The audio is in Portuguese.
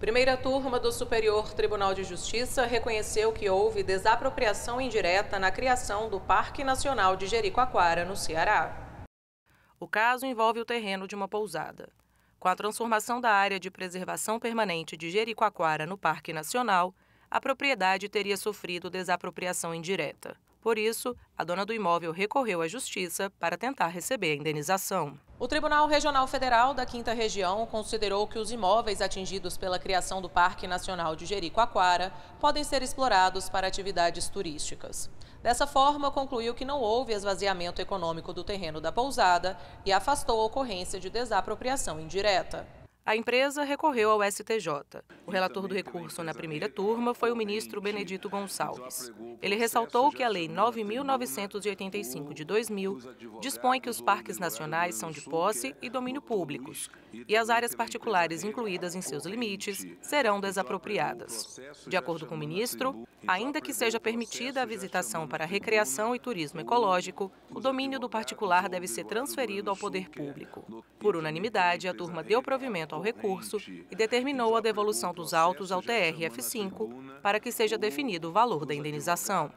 Primeira turma do Superior Tribunal de Justiça reconheceu que houve desapropriação indireta na criação do Parque Nacional de Jericoacoara, no Ceará. O caso envolve o terreno de uma pousada. Com a transformação da área de preservação permanente de Jericoacoara no Parque Nacional, a propriedade teria sofrido desapropriação indireta. Por isso, a dona do imóvel recorreu à justiça para tentar receber a indenização. O Tribunal Regional Federal da Quinta Região considerou que os imóveis atingidos pela criação do Parque Nacional de Jericoacoara podem ser explorados para atividades turísticas. Dessa forma, concluiu que não houve esvaziamento econômico do terreno da pousada e afastou a ocorrência de desapropriação indireta a empresa recorreu ao STJ. O então, relator do então, recurso na então, primeira turma foi o ministro Benedito Gonçalves. Ele ressaltou que a Lei 9.985 de 2000 dispõe que os parques nacionais são de posse e domínio públicos e as áreas particulares incluídas em seus limites serão desapropriadas. De acordo com o ministro, assim, ainda que seja permitida a visitação para assim, recreação e turismo ecológico, o domínio do particular deve ser transferido ao poder público. Por unanimidade, a turma deu provimento ao o recurso e determinou a então, tá devolução dos autos ao TRF5 para que seja definido o valor da indenização.